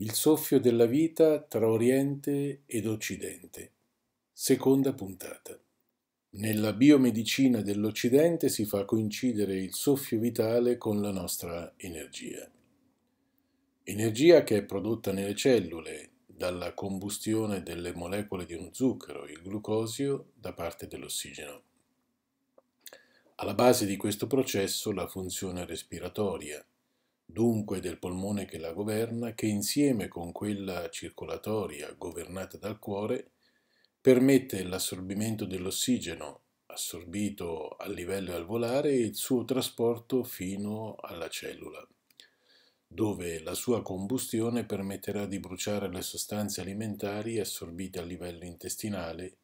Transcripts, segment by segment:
Il soffio della vita tra Oriente ed Occidente. Seconda puntata. Nella biomedicina dell'Occidente si fa coincidere il soffio vitale con la nostra energia. Energia che è prodotta nelle cellule dalla combustione delle molecole di uno zucchero, il glucosio, da parte dell'ossigeno. Alla base di questo processo la funzione respiratoria, dunque del polmone che la governa, che insieme con quella circolatoria governata dal cuore permette l'assorbimento dell'ossigeno assorbito a livello e e il suo trasporto fino alla cellula, dove la sua combustione permetterà di bruciare le sostanze alimentari assorbite a livello intestinale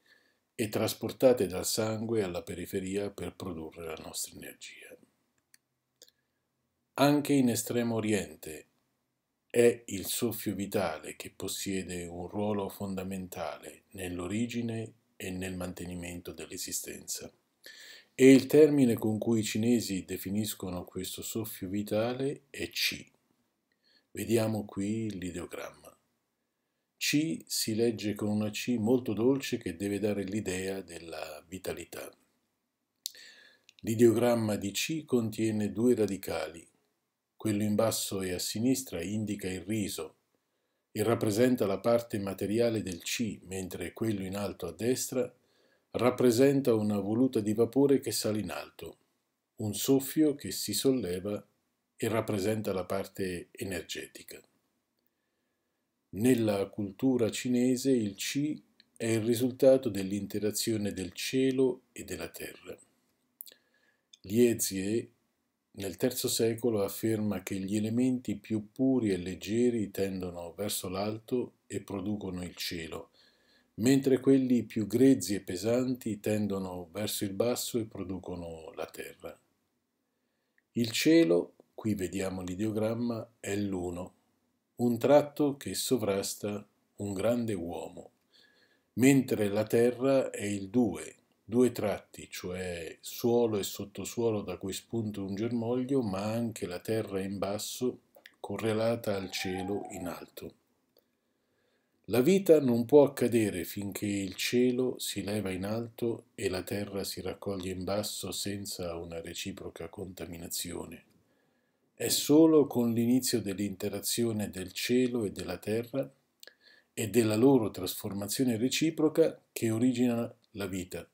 e trasportate dal sangue alla periferia per produrre la nostra energia. Anche in Estremo Oriente è il soffio vitale che possiede un ruolo fondamentale nell'origine e nel mantenimento dell'esistenza. E il termine con cui i cinesi definiscono questo soffio vitale è Qi. Vediamo qui l'ideogramma. Qi si legge con una C molto dolce che deve dare l'idea della vitalità. L'ideogramma di Qi contiene due radicali, quello in basso e a sinistra indica il riso e rappresenta la parte materiale del C, mentre quello in alto a destra rappresenta una voluta di vapore che sale in alto, un soffio che si solleva e rappresenta la parte energetica. Nella cultura cinese il C è il risultato dell'interazione del cielo e della terra. Lie Zie nel III secolo afferma che gli elementi più puri e leggeri tendono verso l'alto e producono il cielo, mentre quelli più grezzi e pesanti tendono verso il basso e producono la terra. Il cielo, qui vediamo l'ideogramma, è l'uno, un tratto che sovrasta un grande uomo, mentre la terra è il due, due tratti, cioè suolo e sottosuolo da cui spunta un germoglio, ma anche la terra in basso correlata al cielo in alto. La vita non può accadere finché il cielo si leva in alto e la terra si raccoglie in basso senza una reciproca contaminazione. È solo con l'inizio dell'interazione del cielo e della terra e della loro trasformazione reciproca che origina la vita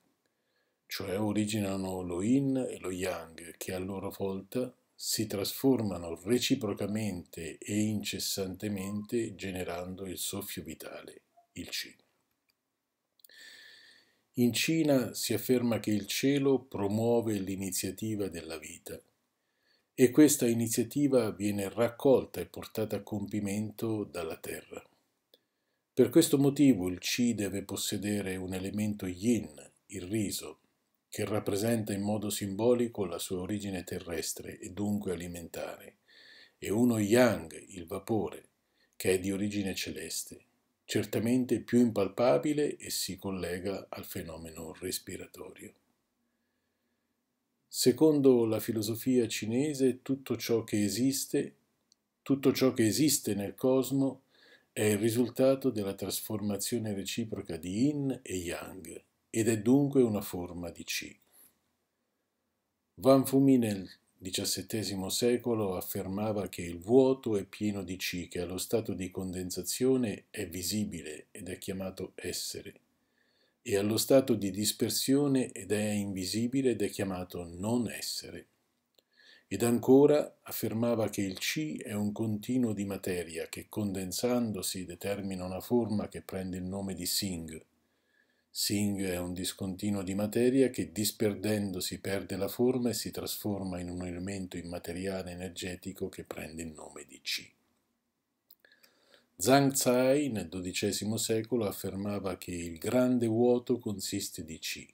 cioè originano lo yin e lo yang, che a loro volta si trasformano reciprocamente e incessantemente generando il soffio vitale, il Qi. In Cina si afferma che il cielo promuove l'iniziativa della vita e questa iniziativa viene raccolta e portata a compimento dalla terra. Per questo motivo il Qi deve possedere un elemento yin, il riso, che rappresenta in modo simbolico la sua origine terrestre e dunque alimentare, e uno yang, il vapore, che è di origine celeste, certamente più impalpabile e si collega al fenomeno respiratorio. Secondo la filosofia cinese, tutto ciò che esiste, tutto ciò che esiste nel cosmo è il risultato della trasformazione reciproca di yin e yang, ed è dunque una forma di C. Van Fumi nel XVII secolo affermava che il vuoto è pieno di C, che allo stato di condensazione è visibile ed è chiamato essere, e allo stato di dispersione ed è invisibile ed è chiamato non essere. Ed ancora affermava che il C è un continuo di materia che condensandosi determina una forma che prende il nome di Singh Sing è un discontinuo di materia che disperdendosi perde la forma e si trasforma in un elemento immateriale energetico che prende il nome di Qi. Zhang Tsai nel XII secolo affermava che il grande vuoto consiste di Qi.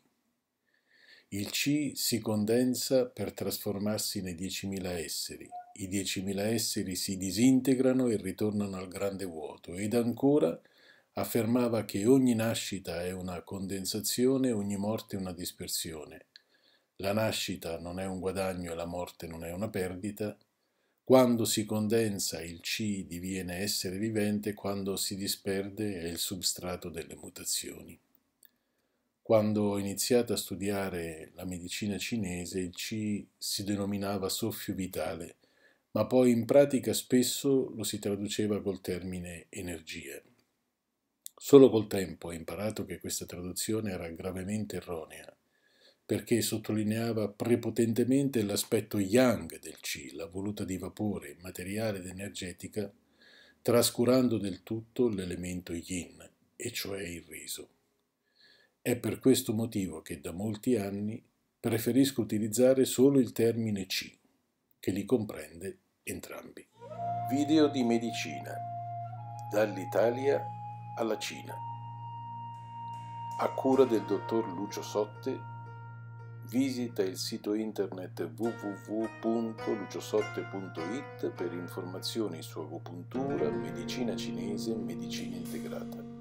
Il Qi si condensa per trasformarsi nei 10.000 esseri. I 10.000 esseri si disintegrano e ritornano al grande vuoto ed ancora affermava che ogni nascita è una condensazione, ogni morte una dispersione. La nascita non è un guadagno e la morte non è una perdita. Quando si condensa il C diviene essere vivente, quando si disperde è il substrato delle mutazioni. Quando ho iniziato a studiare la medicina cinese, il C si denominava soffio vitale, ma poi in pratica spesso lo si traduceva col termine energia. Solo col tempo ho imparato che questa traduzione era gravemente erronea, perché sottolineava prepotentemente l'aspetto yang del Qi, la voluta di vapore, materiale ed energetica, trascurando del tutto l'elemento yin, e cioè il riso. È per questo motivo che da molti anni preferisco utilizzare solo il termine Qi, che li comprende entrambi. Video di medicina dall'Italia alla Cina. A cura del dottor Lucio Sotte, visita il sito internet www.luciosotte.it per informazioni su agopuntura, medicina cinese e medicina integrata.